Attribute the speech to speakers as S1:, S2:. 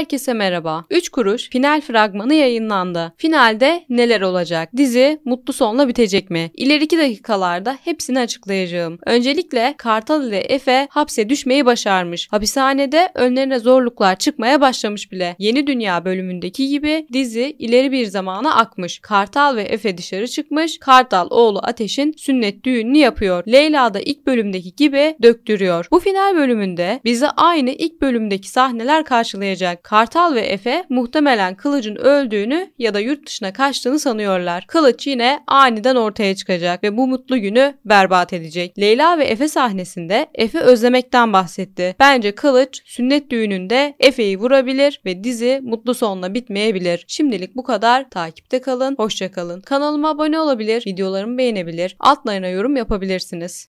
S1: Herkese merhaba. 3 kuruş final fragmanı yayınlandı. Finalde neler olacak? Dizi mutlu sonla bitecek mi? İleriki dakikalarda hepsini açıklayacağım. Öncelikle Kartal ile Efe hapse düşmeyi başarmış. Hapishanede önlerine zorluklar çıkmaya başlamış bile. Yeni Dünya bölümündeki gibi dizi ileri bir zamana akmış. Kartal ve Efe dışarı çıkmış. Kartal oğlu Ateş'in sünnet düğününü yapıyor. Leyla da ilk bölümdeki gibi döktürüyor. Bu final bölümünde bizi aynı ilk bölümdeki sahneler karşılayacak. Kartal ve Efe muhtemelen kılıcın öldüğünü ya da yurt dışına kaçtığını sanıyorlar. Kılıç yine aniden ortaya çıkacak ve bu mutlu günü berbat edecek. Leyla ve Efe sahnesinde Efe özlemekten bahsetti. Bence Kılıç sünnet düğününde Efe'yi vurabilir ve dizi mutlu sonla bitmeyebilir. Şimdilik bu kadar. Takipte kalın. Hoşçakalın. Kanalıma abone olabilir, videolarımı beğenebilir, altlarına yorum yapabilirsiniz.